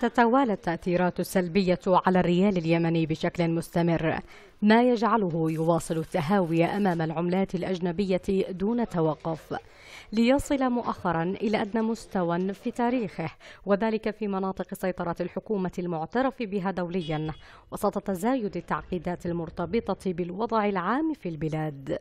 تتوالى التأثيرات السلبية على الريال اليمني بشكل مستمر ما يجعله يواصل التهاوي أمام العملات الأجنبية دون توقف ليصل مؤخرا إلى أدنى مستوى في تاريخه وذلك في مناطق سيطرة الحكومة المعترف بها دوليا وسط تزايد التعقيدات المرتبطة بالوضع العام في البلاد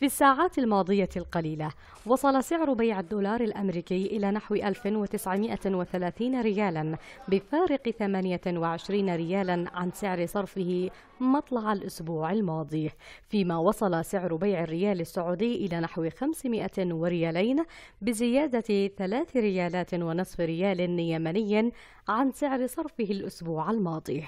في الساعات الماضية القليلة وصل سعر بيع الدولار الأمريكي إلى نحو 1930 ريالا بفارق 28 ريالا عن سعر صرفه مطلع الأسبوع الماضي فيما وصل سعر بيع الريال السعودي إلى نحو 500 وريالين بزيادة 3 ريالات ونصف ريال يمني عن سعر صرفه الأسبوع الماضي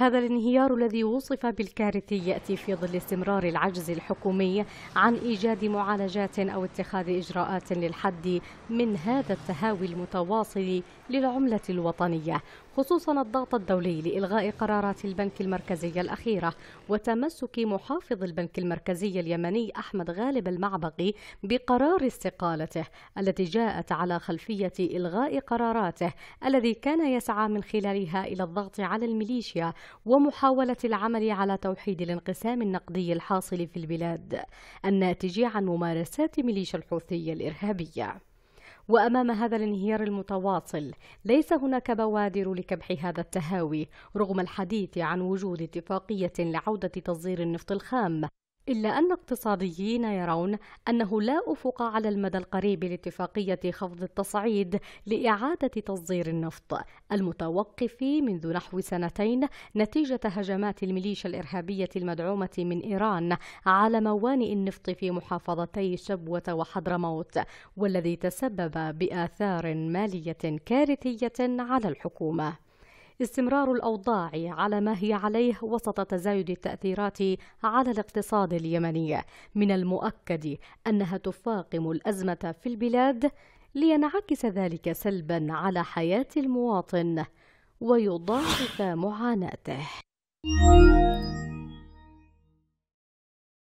هذا الانهيار الذي وصف بالكارثي يأتي في ظل استمرار العجز الحكومي عن إيجاد معالجات أو اتخاذ إجراءات للحد من هذا التهاوي المتواصل للعملة الوطنية خصوصا الضغط الدولي لإلغاء قرارات البنك المركزي الأخيرة وتمسك محافظ البنك المركزي اليمني أحمد غالب المعبقي بقرار استقالته التي جاءت على خلفية إلغاء قراراته الذي كان يسعى من خلالها إلى الضغط على الميليشيا ومحاولة العمل على توحيد الانقسام النقدي الحاصل في البلاد الناتج عن ممارسات ميليشيا الحوثية الإرهابية وأمام هذا الانهيار المتواصل ليس هناك بوادر لكبح هذا التهاوي رغم الحديث عن وجود اتفاقية لعودة تصدير النفط الخام إلا أن اقتصاديين يرون أنه لا أفق على المدى القريب لاتفاقية خفض التصعيد لإعادة تصدير النفط المتوقف منذ نحو سنتين نتيجة هجمات الميليشيا الإرهابية المدعومة من إيران على موانئ النفط في محافظتي شبوة وحضرموت والذي تسبب بآثار مالية كارثية على الحكومة استمرار الأوضاع على ما هي عليه وسط تزايد التأثيرات على الاقتصاد اليمني من المؤكد أنها تفاقم الأزمة في البلاد لينعكس ذلك سلبا على حياة المواطن ويضاعف معاناته